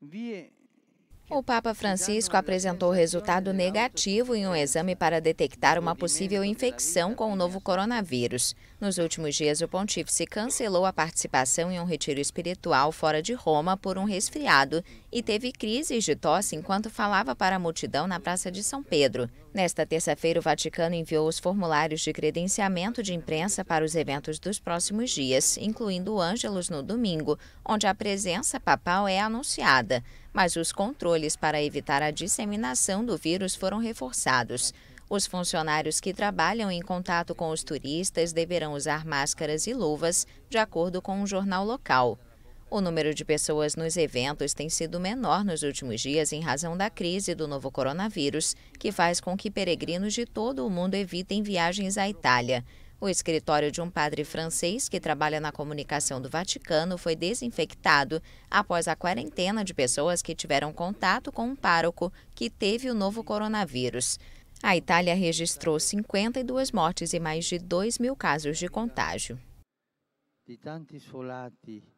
wie O Papa Francisco apresentou resultado negativo em um exame para detectar uma possível infecção com o novo coronavírus. Nos últimos dias, o pontífice cancelou a participação em um retiro espiritual fora de Roma por um resfriado e teve crises de tosse enquanto falava para a multidão na Praça de São Pedro. Nesta terça-feira, o Vaticano enviou os formulários de credenciamento de imprensa para os eventos dos próximos dias, incluindo o Ângelos no domingo, onde a presença papal é anunciada mas os controles para evitar a disseminação do vírus foram reforçados. Os funcionários que trabalham em contato com os turistas deverão usar máscaras e luvas, de acordo com um jornal local. O número de pessoas nos eventos tem sido menor nos últimos dias em razão da crise do novo coronavírus, que faz com que peregrinos de todo o mundo evitem viagens à Itália. O escritório de um padre francês que trabalha na comunicação do Vaticano foi desinfectado após a quarentena de pessoas que tiveram contato com um pároco que teve o novo coronavírus. A Itália registrou 52 mortes e mais de 2 mil casos de contágio. De